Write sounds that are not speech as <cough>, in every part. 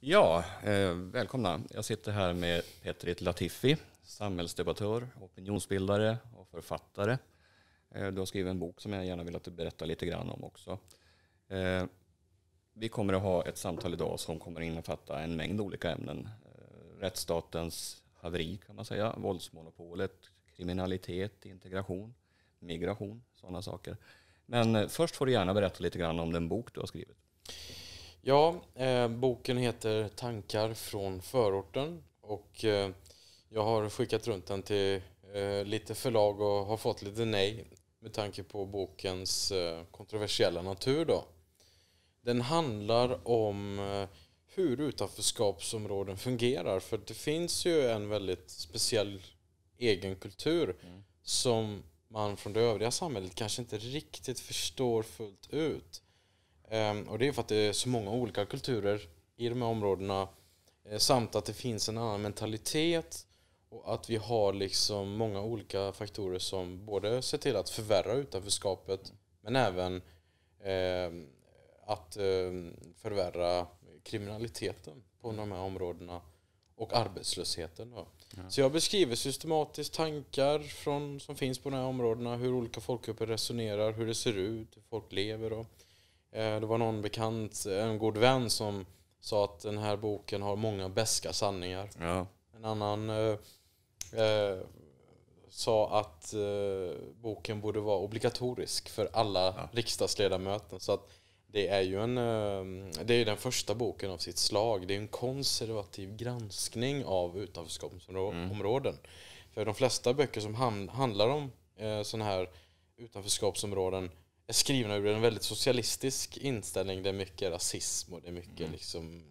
Ja, eh, välkomna. Jag sitter här med Petrit Latifi, samhällsdebattör, opinionsbildare och författare. Eh, du har skrivit en bok som jag gärna vill att du berättar lite grann om också. Eh, vi kommer att ha ett samtal idag som kommer att innefatta en mängd olika ämnen. Eh, rättsstatens haveri kan man säga, våldsmonopolet, kriminalitet, integration, migration, sådana saker. Men eh, först får du gärna berätta lite grann om den bok du har skrivit. Ja, eh, boken heter Tankar från förorten och eh, jag har skickat runt den till eh, lite förlag och har fått lite nej med tanke på bokens eh, kontroversiella natur. Då. Den handlar om eh, hur utanförskapsområden fungerar för det finns ju en väldigt speciell egen kultur mm. som man från det övriga samhället kanske inte riktigt förstår fullt ut. Ehm, och det är för att det är så många olika kulturer i de här områdena eh, samt att det finns en annan mentalitet och att vi har liksom många olika faktorer som både ser till att förvärra utanförskapet men även ehm, att ehm, förvärra kriminaliteten på de här områdena och arbetslösheten. Då. Ja. Så jag beskriver systematiskt tankar från, som finns på de här områdena, hur olika folkgrupper resonerar, hur det ser ut, hur folk lever. Och, Eh, det var någon bekant, eh, en god vän som sa att den här boken har många bäska sanningar. Ja. En annan eh, eh, sa att eh, boken borde vara obligatorisk för alla ja. riksdagsledamöter. Så att det är ju en, eh, det är den första boken av sitt slag. Det är en konservativ granskning av utanförskapsområden. Mm. För de flesta böcker som handlar om eh, sådana här utanförskapsområden skrivna ur en väldigt socialistisk inställning. Det är mycket rasism och det är mycket mm. liksom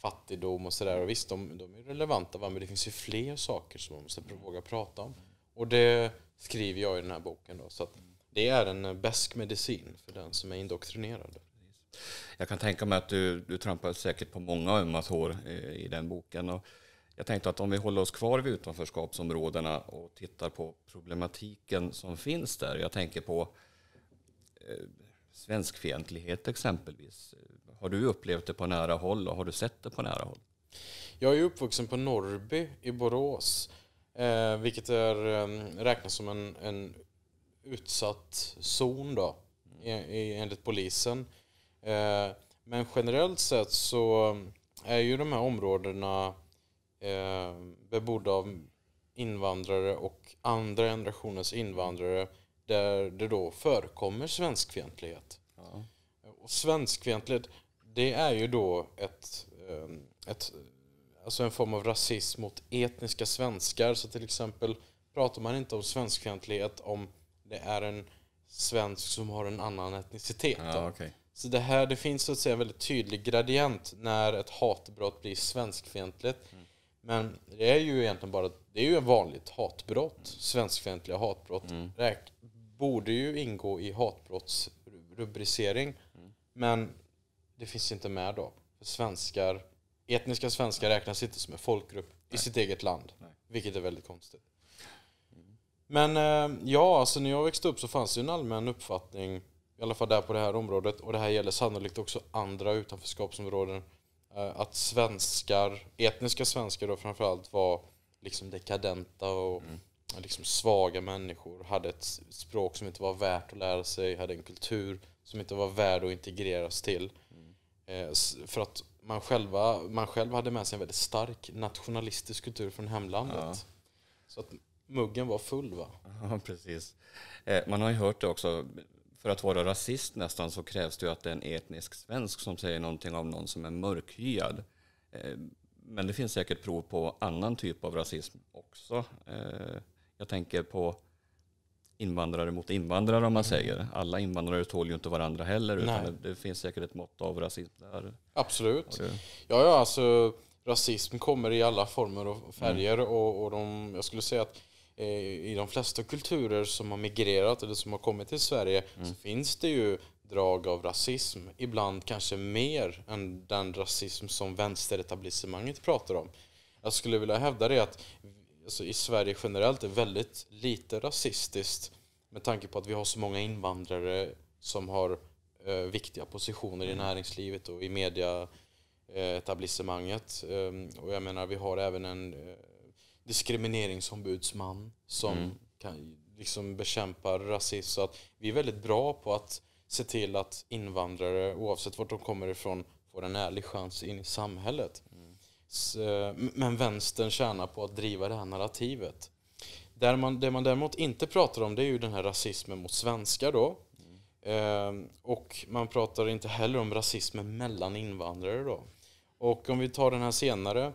fattigdom och sådär. Och visst, de, de är relevanta, va? men det finns ju fler saker som man måste mm. våga prata om. Och det skriver jag i den här boken. Då, så det är en bäsk medicin för den som är indoktrinerad. Jag kan tänka mig att du, du trampar säkert på många ömma tår i, eh, i den boken. Och jag tänkte att om vi håller oss kvar vid utanförskapsområdena och tittar på problematiken som finns där. Jag tänker på Eh, svenskfientlighet exempelvis. Har du upplevt det på nära håll och har du sett det på nära håll? Jag är uppvuxen på Norrby i Borås, eh, vilket är, ehm, räknas som en, en utsatt zon då, enligt polisen. Eh, men generellt sett så är ju de här områdena eh, bebodda av invandrare och andra generationens invandrare där det då förekommer svenskfientlighet. Ja. Och svenskfientlighet, det är ju då ett, ehm, ett, alltså en form av rasism mot etniska svenskar. Så till exempel pratar man inte om svenskfientlighet om det är en svensk som har en annan etnicitet. Ja, okay. Så det här, det finns så att säga en väldigt tydlig gradient när ett hatbrott blir svenskfientligt. Mm. Men det är ju egentligen bara, det är ju ett vanligt hatbrott. Svenskfientliga hatbrott. Mm borde ju ingå i hatbrottsrubricering. Mm. Men det finns inte med då. svenskar, etniska svenskar räknas inte som en folkgrupp Nej. i sitt eget land. Nej. Vilket är väldigt konstigt. Mm. Men eh, ja, alltså när jag växte upp så fanns det en allmän uppfattning, i alla fall där på det här området, och det här gäller sannolikt också andra utanförskapsområden, eh, att svenskar, etniska svenskar då framförallt var liksom dekadenta och mm liksom svaga människor, hade ett språk som inte var värt att lära sig, hade en kultur som inte var värd att integreras till. Mm. Eh, för att man, själva, man själv hade med sig en väldigt stark nationalistisk kultur från hemlandet. Ja. Så att muggen var full va? <laughs> Ja, precis. Eh, man har ju hört det också, för att vara rasist nästan så krävs det ju att det är en etnisk svensk som säger någonting om någon som är mörkhyad. Eh, men det finns säkert prov på annan typ av rasism också. Jag tänker på invandrare mot invandrare om man säger. Alla invandrare tål ju inte varandra heller utan det, finns säkert ett mått av rasism där. Absolut. Ja, ja, alltså rasism kommer i alla former och färger mm. och, och de, jag skulle säga att eh, i de flesta kulturer som har migrerat eller som har kommit till Sverige mm. så finns det ju drag av rasism. Ibland kanske mer än den rasism som vänsteretablissemanget pratar om. Jag skulle vilja hävda det att alltså, i Sverige generellt är väldigt lite rasistiskt med tanke på att vi har så många invandrare som har eh, viktiga positioner i mm. näringslivet och i mediaetablissemanget. Eh, och jag menar, vi har även en eh, diskrimineringsombudsman som mm. kan, liksom bekämpar rasism. Så att vi är väldigt bra på att se till att invandrare, oavsett vart de kommer ifrån, får en ärlig chans in i samhället. Eh, men vänstern tjänar på att driva det här narrativet. Där man, det man däremot inte pratar om det är ju den här rasismen mot svenskar då. Mm. Eh, och man pratar inte heller om rasismen mellan invandrare då. Och om vi tar den här senare.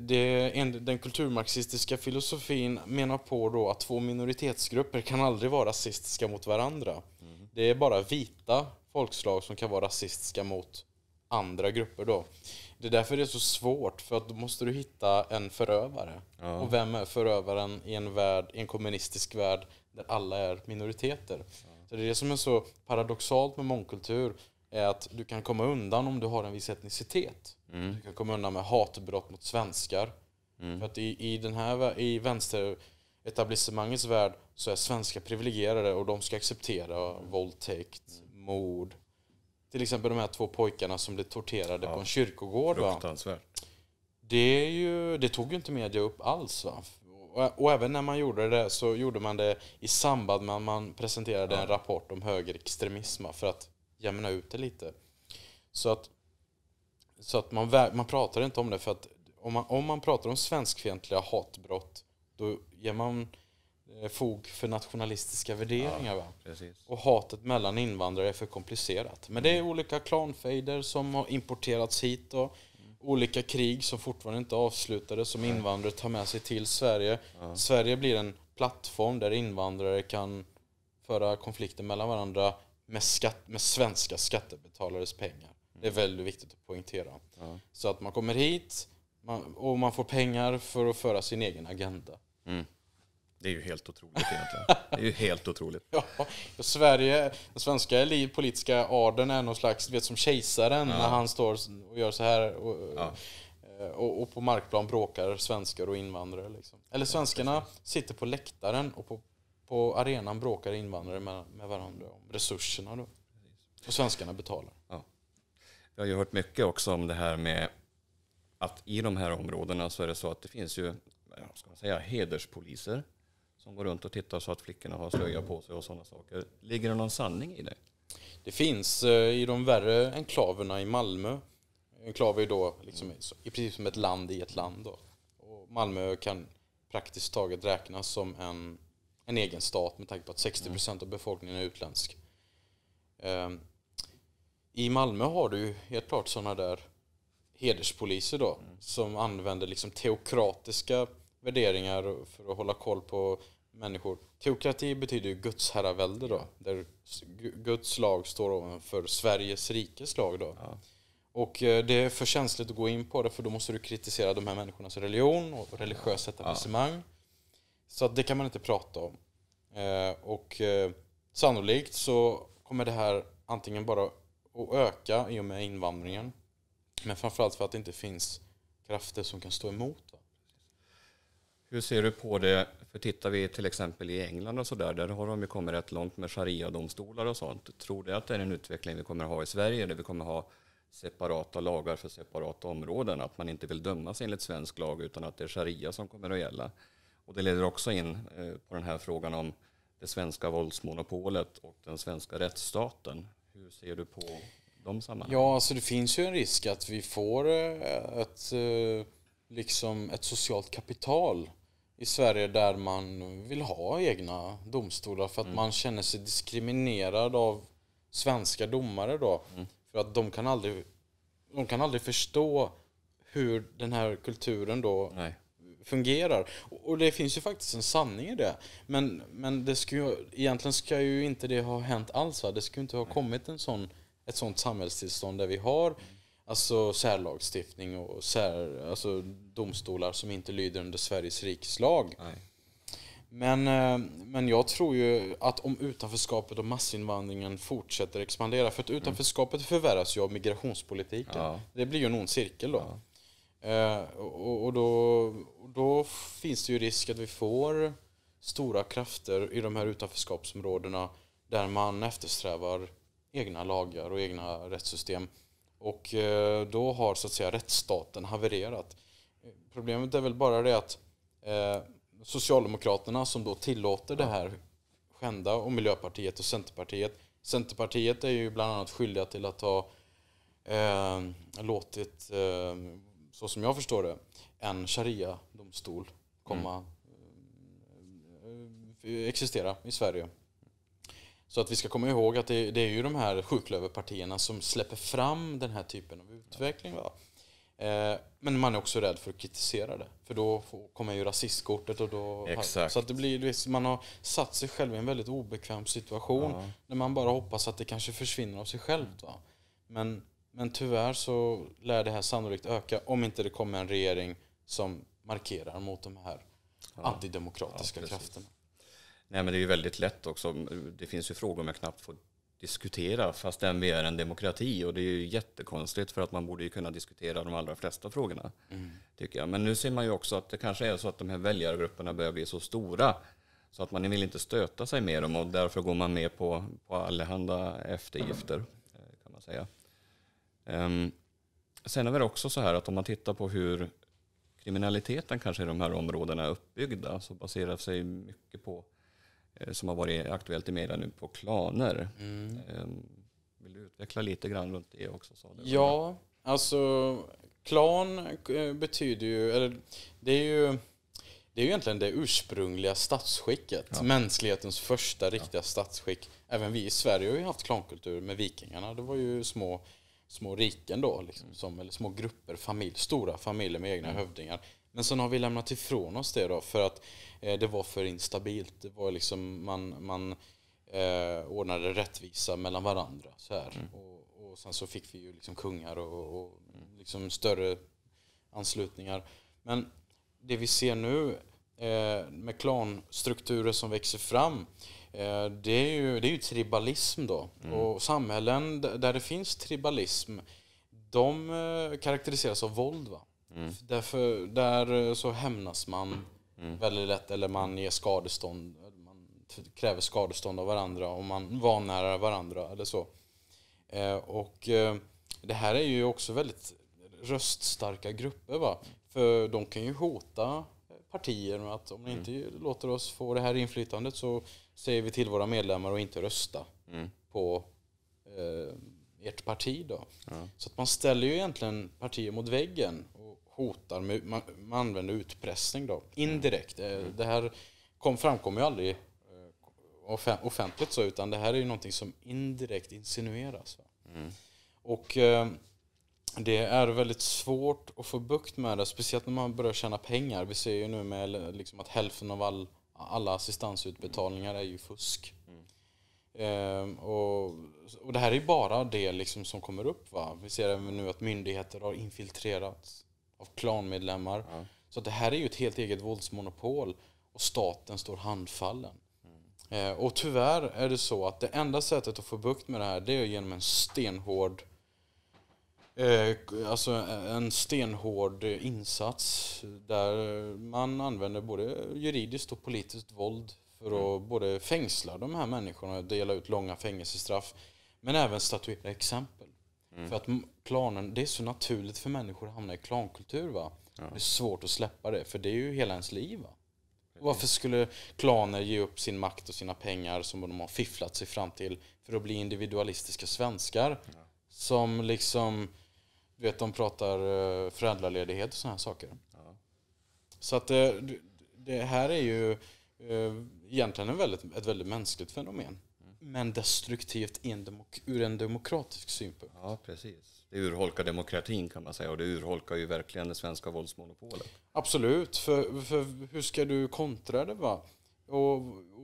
Det, en, den kulturmarxistiska filosofin menar på då att två minoritetsgrupper kan aldrig vara rasistiska mot varandra. Mm. Det är bara vita folkslag som kan vara rasistiska mot andra grupper då. Det är därför det är så svårt, för att då måste du hitta en förövare. Ja. Och vem är förövaren i en, värld, i en kommunistisk värld där alla är minoriteter? Ja. Så Det är det som är så paradoxalt med mångkultur, är att du kan komma undan om du har en viss etnicitet. Mm. Du kan komma undan med hatbrott mot svenskar. Mm. För att i, i, den här, i vänsteretablissemangets värld så är svenskar privilegierade och de ska acceptera mm. våldtäkt, mord, till exempel de här två pojkarna som blev torterade ja. på en kyrkogård. Fruktansvärt. Det, är ju, det tog ju inte media upp alls. Va? Och, även när man gjorde det så gjorde man det i samband med att man presenterade ja. en rapport om högerextremism för att jämna ut det lite. Så att, så att man, man pratar inte om det för att om man, om man pratar om svenskfientliga hatbrott då ger man Eh, fog för nationalistiska värderingar. Ja, och hatet mellan invandrare är för komplicerat. Men det är mm. olika klanfejder som har importerats hit och mm. olika krig som fortfarande inte är avslutade som invandrare tar med sig till Sverige. Ja. Sverige blir en plattform där invandrare kan föra konflikter mellan varandra med, skatt, med svenska skattebetalares pengar. Det är mm. väldigt viktigt att poängtera. Ja. Så att man kommer hit man, och man får pengar för att föra sin egen agenda. Mm. Det är ju helt otroligt egentligen. <laughs> Det är ju helt otroligt. Ja, Sverige, den svenska politiska adeln är någon slags, du vet som kejsaren ja. när han står och gör så här. Och, ja. Eh, och, och, på markplan bråkar svenskar och invandrare. Liksom. Eller svenskarna sitter på läktaren och på, på arenan bråkar invandrare med, med varandra om resurserna. Då. Och svenskarna betalar. Ja. Jag har ju hört mycket också om det här med att i de här områdena så är det så att det finns ju, ska man säga, hederspoliser som går runt och tittar så att flickorna har slöja på sig och sådana saker. Ligger det någon sanning i det? Det finns eh, i de värre enklaverna i Malmö. Enklaver är då liksom, är precis som ett land i ett land. Då. Och Malmö kan praktiskt taget räknas som en, en egen stat med tanke på att 60 procent av befolkningen är utländsk. Ehm, I Malmö har du helt klart sådana där hederspoliser då, mm. som använder liksom teokratiska värderingar för att hålla koll på människor. Teokrati betyder ju Guds herravälde då. Där Guds lag står ovanför Sveriges rikes lag då. Ja. Och eh, det är för känsligt att gå in på det för då måste du kritisera de här människornas religion och religiösa etablissemang. Ja. Så det kan man inte prata om. Eh, och eh, sannolikt så kommer det här antingen bara att öka i och med invandringen. Men framförallt för att det inte finns krafter som kan stå emot. Va? Hur ser du på det? För tittar vi till exempel i England och så där, där har de ju kommit rätt långt med sharia-domstolar och sånt. Tror du att det är en utveckling vi kommer att ha i Sverige där vi kommer att ha separata lagar för separata områden? Att man inte vill dömas enligt svensk lag utan att det är sharia som kommer att gälla? Och det leder också in eh, på den här frågan om det svenska våldsmonopolet och den svenska rättsstaten. Hur ser du på de sammanhangen? Ja, alltså det finns ju en risk att vi får eh, ett, eh, liksom ett socialt kapital i Sverige där man vill ha egna domstolar för att mm. man känner sig diskriminerad av svenska domare då. Mm. För att de kan aldrig, de kan aldrig förstå hur den här kulturen då Nej. fungerar. Och det finns ju faktiskt en sanning i det. Men, men det ska ju, egentligen ska ju inte det ha hänt alls. Va? Det skulle inte ha kommit en sån, ett sånt samhällstillstånd där vi har mm. Alltså särlagstiftning och sär, alltså, domstolar som inte lyder under Sveriges rikslag. Nej. Men, eh, men jag tror ju att om utanförskapet och massinvandringen fortsätter expandera, för att mm. utanförskapet förvärras ju av migrationspolitiken. Ja. Det blir ju en ond cirkel då. Ja. Uh, och, och då, då, finns det ju risk att vi får stora krafter i de här utanförskapsområdena där man eftersträvar egna lagar och egna rättssystem och eh, då har så att säga rättsstaten havererat. Problemet är väl bara det att eh, Socialdemokraterna som då tillåter det här skända och Miljöpartiet och Centerpartiet. Centerpartiet är ju bland annat skyldiga till att ha eh, låtit, eh, så som jag förstår det, en sharia-domstol komma mm. Eh, existera i Sverige. Så att vi ska komma ihåg att det, det är ju de här sjuklöverpartierna som släpper fram den här typen av utveckling. Va? Eh, men man är också rädd för att kritisera det. För då kommer ju rasistkortet och då... Exakt. Så att det blir, man har satt sig själv i en väldigt obekväm situation. Ja. När man bara hoppas att det kanske försvinner av sig självt. Va? Men, men tyvärr så lär det här sannolikt öka om inte det kommer en regering som markerar mot de här ja. antidemokratiska ja, krafterna. Nej, men det är ju väldigt lätt också. Det finns ju frågor man knappt får diskutera fastän vi är en demokrati och det är ju jättekonstigt för att man borde ju kunna diskutera de allra flesta frågorna. Mm. tycker jag. Men nu ser man ju också att det kanske är så att de här väljargrupperna börjar bli så stora så att man vill inte stöta sig med dem och därför går man med på, på allehanda eftergifter. kan man säga. Um, sen är det också så här att om man tittar på hur kriminaliteten kanske i de här områdena är uppbyggda så baserar sig mycket på Eh, som har varit aktuellt i media nu på klaner. Mm. Ehm, vill du utveckla lite grann runt det också? Så det ja, det. alltså klan eh, betyder ju, eller det är ju det är ju egentligen det ursprungliga statsskicket. Ja. Mänsklighetens första riktiga ja. statsskick. Även vi i Sverige har ju haft klankultur med vikingarna. Det var ju små, små riken då, liksom, mm. som, eller små grupper, familj, stora familjer med egna mm. hövdingar. Men sen har vi lämnat ifrån oss det då för att eh, det var för instabilt. Det var liksom man, man eh, ordnade rättvisa mellan varandra. Så här. Mm. Och, och sen så fick vi ju liksom kungar och, och liksom större anslutningar. Men det vi ser nu eh, med klanstrukturer som växer fram eh, det är ju, det är ju tribalism då. Mm. Och samhällen där det finns tribalism de eh, karaktäriseras av våld. Va? Mm. Därför, där eh, så hämnas man mm. väldigt lätt eller man ger skadestånd. Man kräver skadestånd av varandra och man vanärar varandra eller så. Eh, och eh, det här är ju också väldigt röststarka grupper va. För de kan ju hota partier med att om ni mm. inte låter oss få det här inflytandet så säger vi till våra medlemmar att inte rösta mm. på eh, ert parti då. Ja. Så att man ställer ju egentligen partier mot väggen hotar med, man, man använder utpressning då, indirekt. Eh, mm. Det här kom, framkommer ju aldrig eh, offentligt så, utan det här är ju någonting som indirekt insinueras. Mm. Och eh, det är väldigt svårt att få bukt med det, speciellt när man börjar tjäna pengar. Vi ser ju nu med liksom att hälften av all, alla assistansutbetalningar är ju fusk. Mm. Ehm, och, och det här är ju bara det liksom som kommer upp. Va? Vi ser även nu att myndigheter har infiltrerats av klanmedlemmar. Ja. Så det här är ju ett helt eget våldsmonopol och staten står handfallen. Mm. Eh, och tyvärr är det så att det enda sättet att få bukt med det här det är genom en stenhård eh, Alltså en stenhård insats där man använder både juridiskt och politiskt våld för att mm. både fängsla de här människorna och dela ut långa fängelsestraff men även statuera exempel. Mm. För att klanen, det är så naturligt för människor att hamna i klankultur. Va? Ja. Det är svårt att släppa det, för det är ju hela ens liv. Va? Varför skulle klaner ge upp sin makt och sina pengar som de har fifflat sig fram till för att bli individualistiska svenskar? Ja. Som liksom, du vet de pratar eh, föräldraledighet och sådana här saker. Ja. Så att eh, det, det här är ju eh, egentligen en väldigt, ett väldigt mänskligt fenomen men destruktivt en ur en demokratisk synpunkt. Ja, precis. Det urholkar demokratin kan man säga och det urholkar ju verkligen det svenska våldsmonopolet. Absolut, för, för hur ska du kontra det? Va? Och,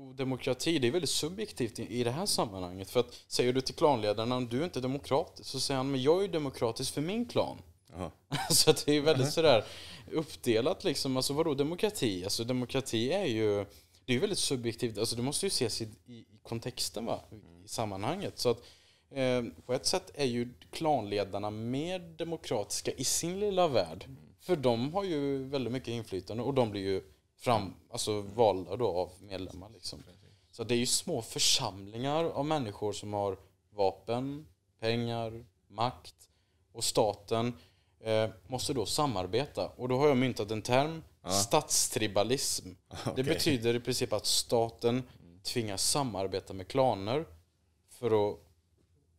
och, demokrati, det är väldigt subjektivt i, i det här sammanhanget. För att säger du till klanledaren att du är inte demokratisk så säger han men jag är ju demokratisk för min klan. <laughs> så det är väldigt sådär uppdelat liksom. Alltså vadå demokrati? Alltså demokrati är ju det är ju väldigt subjektivt. Alltså det måste ju ses i, i, i kontexten, va? I, mm. sammanhanget. Så att, eh, på ett sätt är ju klanledarna mer demokratiska i sin lilla värld. Mm. För de har ju väldigt mycket inflytande och de blir ju fram, alltså, mm. valda då av medlemmar. Liksom. Så det är ju små församlingar av människor som har vapen, pengar, makt och staten Eh, måste då samarbeta. Och då har jag myntat en term, ja. statstribalism. <laughs> Okay. Det betyder i princip att staten tvingas samarbeta med klaner för att,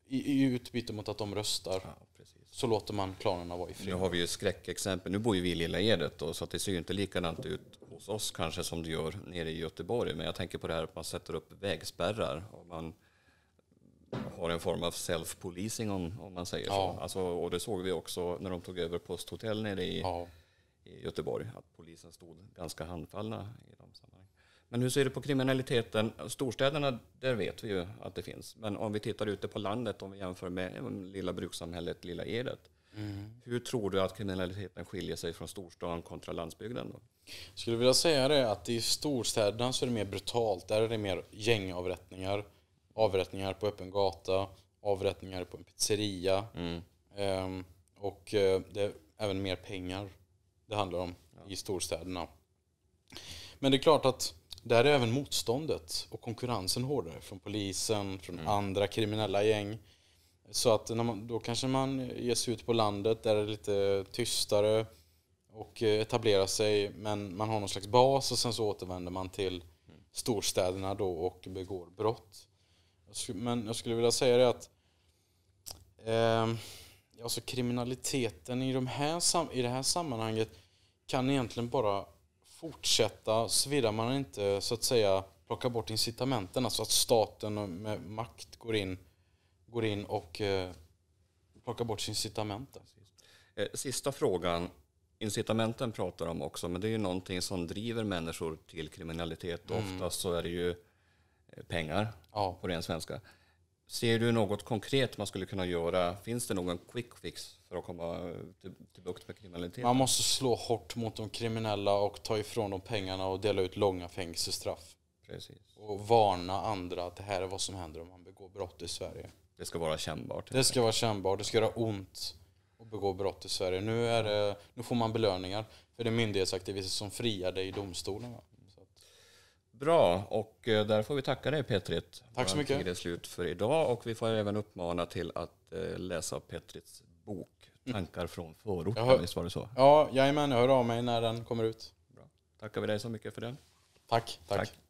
i, i utbyte mot att de röstar. Ja, så låter man klanerna vara i fred. Nu har vi ju skräckexempel. Nu bor ju vi i Lilla Edet då, så det ser ju inte likadant ut hos oss kanske som det gör nere i Göteborg. Men jag tänker på det här att man sätter upp vägspärrar. Och man har en form av self-policing om, om, man säger ja. så. Alltså, och det såg vi också när de tog över posthotell nere i, ja. i Göteborg, att polisen stod ganska handfallna i de sammanhangen. Men hur ser du på kriminaliteten? Storstäderna, där vet vi ju att det finns. Men om vi tittar ute på landet, om vi jämför med lilla brukssamhället, lilla Edet. Mm. Hur tror du att kriminaliteten skiljer sig från storstaden kontra landsbygden? Då? Jag skulle vilja säga det att i storstäderna så är det mer brutalt. Där är det mer gängavrättningar avrättningar på öppen gata, avrättningar på en pizzeria. Mm. Ehm, och eh, det är även mer pengar det handlar om ja. i storstäderna. Men det är klart att där är även motståndet och konkurrensen hårdare från polisen, från mm. andra kriminella gäng. Så att när man, då kanske man ger sig ut på landet där det är lite tystare och eh, etablerar sig men man har någon slags bas och sen så återvänder man till mm. storstäderna då och begår brott. Men jag skulle vilja säga det att eh, alltså kriminaliteten i, de här, i det här sammanhanget kan egentligen bara fortsätta såvida man inte så att säga plockar bort incitamenten. Alltså att staten med makt går in, går in och eh, plockar bort incitamenten. Eh, sista frågan. Incitamenten pratar de också, men det är ju någonting som driver människor till kriminalitet. Mm. Oftast så är det ju pengar ja. på ren svenska. Ser du något konkret man skulle kunna göra? Finns det någon quick fix för att komma till, till bukt med kriminalitet? Man måste slå hårt mot de kriminella och ta ifrån dem pengarna och dela ut långa fängelsestraff. Precis. Och varna andra att det här är vad som händer om man begår brott i Sverige. Det ska vara kännbart. Det ska vara kännbart, det ska göra ont att begå brott i Sverige. Nu, är det, nu får man belöningar för det myndighetsaktivister som friade i domstolen. Va? Bra, och eh, där får vi tacka dig Petrit. Tack så mycket. Det är slut för idag och vi får även uppmana till att eh, läsa Petrits bok mm. Tankar från förorten, hör... visst var det så? Ja, jajamän, jag hör av mig när den kommer ut. Bra. Tackar vi dig så mycket för den. Tack. tack. tack.